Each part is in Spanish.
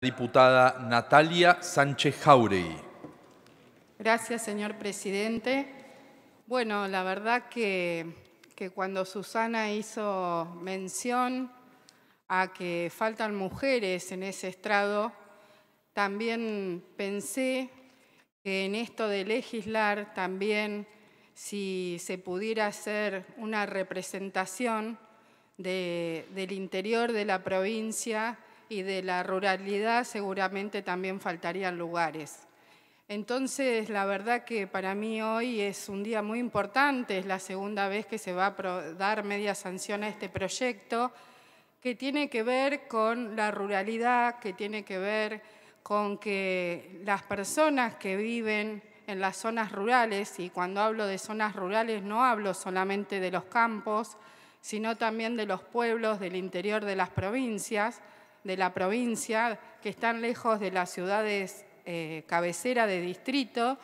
diputada Natalia Sánchez Jauregui. Gracias, señor presidente. Bueno, la verdad que, cuando Susana hizo mención a que faltan mujeres en ese estrado, también pensé que en esto de legislar también si se pudiera hacer una representación del interior de la provincia y de la ruralidad seguramente también faltarían lugares. Entonces, la verdad que para mí hoy es un día muy importante, es la segunda vez que se va a dar media sanción a este proyecto, que tiene que ver con la ruralidad, que tiene que ver con que las personas que viven en las zonas rurales, y cuando hablo de zonas rurales no hablo solamente de los campos, sino también de los pueblos del interior de las provincias, de la provincia que están lejos de las ciudades eh, cabecera de distrito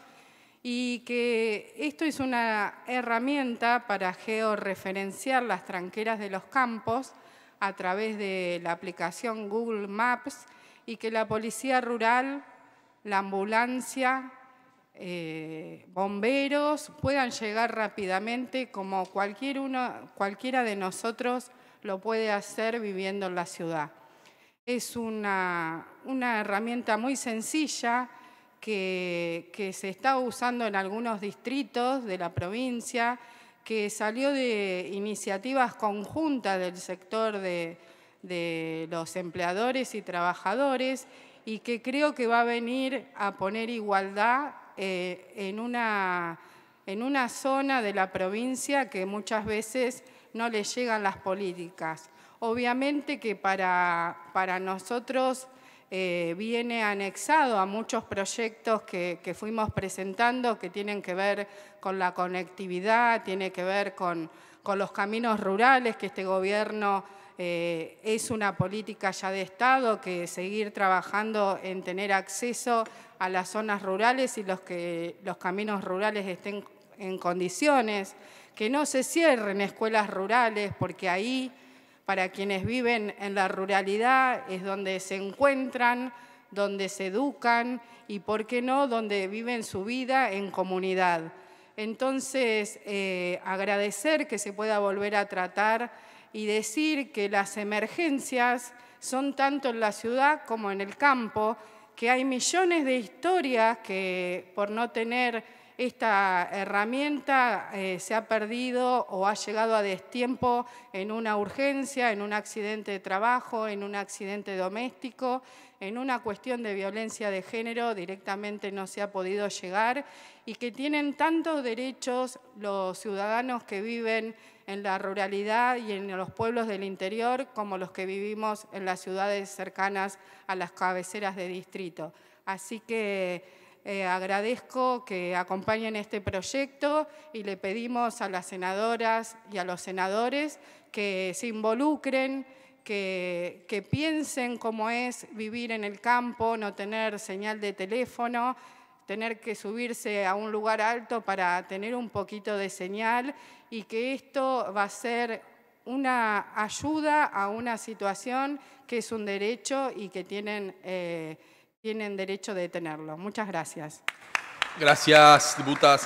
y que esto es una herramienta para georreferenciar las tranqueras de los campos a través de la aplicación Google Maps y que la policía rural, la ambulancia, eh, bomberos puedan llegar rápidamente como cualquier uno, cualquiera de nosotros lo puede hacer viviendo en la ciudad. Es una, herramienta muy sencilla que, se está usando en algunos distritos de la provincia, que salió de iniciativas conjuntas del sector de, los empleadores y trabajadores y que creo que va a venir a poner igualdad eh, en, en una zona de la provincia que muchas veces no les llegan las políticas. Obviamente que para, nosotros eh, viene anexado a muchos proyectos que, fuimos presentando que tienen que ver con la conectividad, tiene que ver con, los caminos rurales que este gobierno eh, es una política ya de Estado que seguir trabajando en tener acceso a las zonas rurales y los que los caminos rurales estén en condiciones que no se cierren escuelas rurales, porque ahí, para quienes viven en la ruralidad, es donde se encuentran, donde se educan y, por qué no, donde viven su vida en comunidad. Entonces, eh, agradecer que se pueda volver a tratar y decir que las emergencias son tanto en la ciudad como en el campo, que hay millones de historias que por no tener esta herramienta eh, se ha perdido o ha llegado a destiempo en una urgencia, en un accidente de trabajo, en un accidente doméstico, en una cuestión de violencia de género directamente no se ha podido llegar y que tienen tantos derechos los ciudadanos que viven en la ruralidad y en los pueblos del interior como los que vivimos en las ciudades cercanas a las cabeceras de distrito. Así que eh, agradezco que acompañen este proyecto y le pedimos a las senadoras y a los senadores que se involucren, que, que piensen cómo es vivir en el campo, no tener señal de teléfono, tener que subirse a un lugar alto para tener un poquito de señal y que esto va a ser una ayuda a una situación que es un derecho y que tienen... Eh, tienen derecho de tenerlo. Muchas gracias. Gracias, diputada